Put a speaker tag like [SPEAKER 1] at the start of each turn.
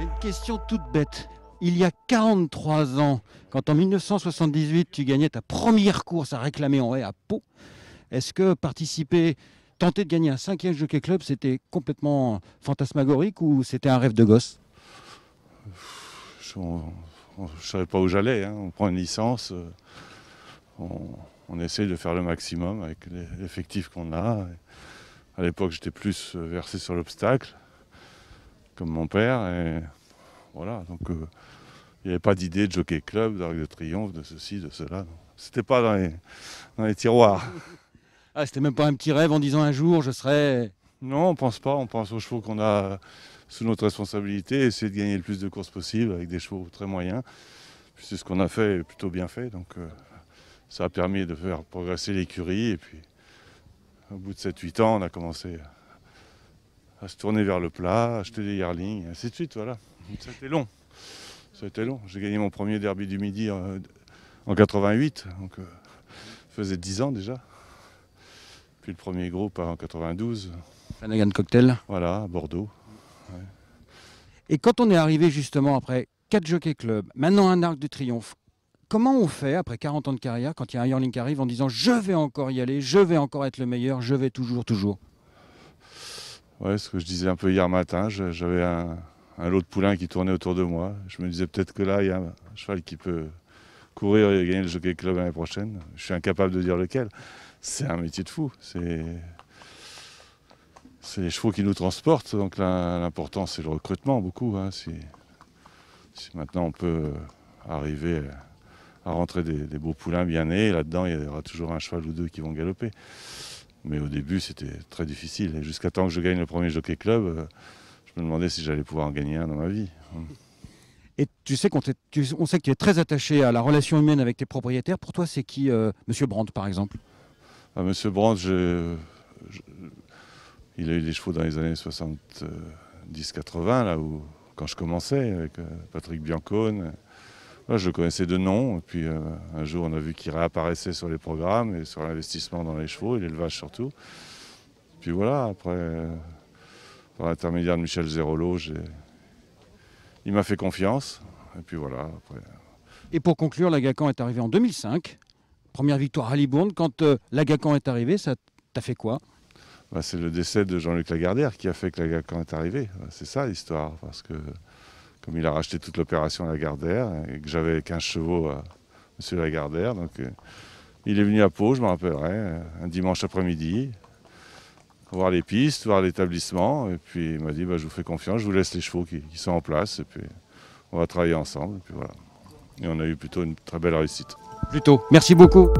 [SPEAKER 1] une question toute bête. Il y a 43 ans, quand en 1978 tu gagnais ta première course à réclamer en haie à Pau, est-ce que participer, tenter de gagner un cinquième Jockey Club, c'était complètement fantasmagorique ou c'était un rêve de gosse
[SPEAKER 2] Je ne savais pas où j'allais. Hein. On prend une licence, euh, on, on, essaye de faire le maximum avec l'effectif qu'on a. À l'époque, j'étais plus euh, versé sur l'obstacle comme mon père. Et voilà, donc euh, il n'y avait pas d'idée de jockey club, d'arc de triomphe, de ceci, de cela. C'était pas dans les, tiroirs. Ah, c'était même pas un petit rêve en disant un jour je serai. Non, on pense pas. On pense aux chevaux qu'on a sous notre responsabilité, essayer de gagner le plus de courses possible avec des chevaux très moyens. C'est ce qu'on a fait est plutôt bien fait. Donc euh, ça a permis de faire progresser l'écurie. Et puis au bout de 7-8 ans, on a commencé à se tourner vers le plat, acheter des yearlings, et ainsi de suite. Voilà. C'était long. C'était long. J'ai gagné mon premier derby du midi en, 88, donc ça euh, faisait 10 ans déjà. Puis le premier groupe en 92. Flanagan Cocktail Voilà, à Bordeaux.
[SPEAKER 1] Et quand on est arrivé justement après 4 jockeys club, maintenant un arc de triomphe, comment on fait après 40 ans de carrière quand il y a un yearling qui arrive en disant je vais encore y aller, je vais encore être le meilleur, je vais toujours, toujours
[SPEAKER 2] Ouais, ce que je disais un peu hier matin, j'avais un, lot de poulains qui tournait autour de moi. Je me disais peut-être que là, il y a un cheval qui peut courir et gagner le Jockey Club l'année prochaine. Je suis incapable de dire lequel. C'est un métier de fou. C'est les chevaux qui nous transportent, donc l'important c'est le recrutement beaucoup. Hein. Si, maintenant on peut arriver à rentrer des beaux poulains bien nés, là-dedans il y aura toujours un cheval ou deux qui vont galoper. Mais au début, c'était très difficile. jusqu'à temps que je gagne le premier Jockey Club, euh, je me demandais si j'allais pouvoir en gagner un dans ma vie.
[SPEAKER 1] Et tu sais qu'on on sait qu'il est très attaché à la relation humaine avec tes propriétaires. Pour toi, c'est qui euh, Monsieur Brandt, par exemple
[SPEAKER 2] ah, Monsieur Brandt, il a eu les chevaux dans les années 70-80, là où quand je commençais avec euh, Patrick Biancone. Ah, je connaissais de nom. Et puis euh, un jour, on a vu qu'il réapparaissait sur les programmes et sur l'investissement dans les chevaux et l'élevage surtout. Puis voilà, après, par euh, l'intermédiaire de Michel Zérolo, il m'a fait confiance. Et puis voilà, après.
[SPEAKER 1] Et pour conclure, l'Agacan est arrivé en 2005. Première victoire à Libourne. Quand la euh, l'Agacan
[SPEAKER 2] est arrivé, ça t'a fait quoi bah, C'est le décès de Jean-Luc Lagardère qui a fait que l'Agacan est arrivé. Bah, c'est ça l'histoire. Parce que comme il a racheté toute l'opération Lagardère et que j'avais 15 chevaux à M. Lagardère. Donc, euh, il est venu à Pau, je me rappellerai, euh, un dimanche après-midi, voir les pistes, voir l'établissement. Et puis il m'a dit bah, Je vous fais confiance, je vous laisse les chevaux qui, qui, sont en place. Et puis on va travailler ensemble. Et puis voilà. Et on a eu plutôt une très belle réussite.
[SPEAKER 1] Plutôt. Merci beaucoup.